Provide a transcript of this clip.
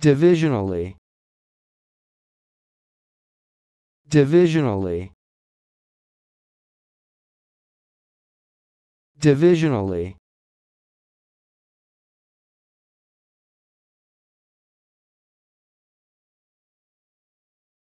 divisionally divisionally divisionally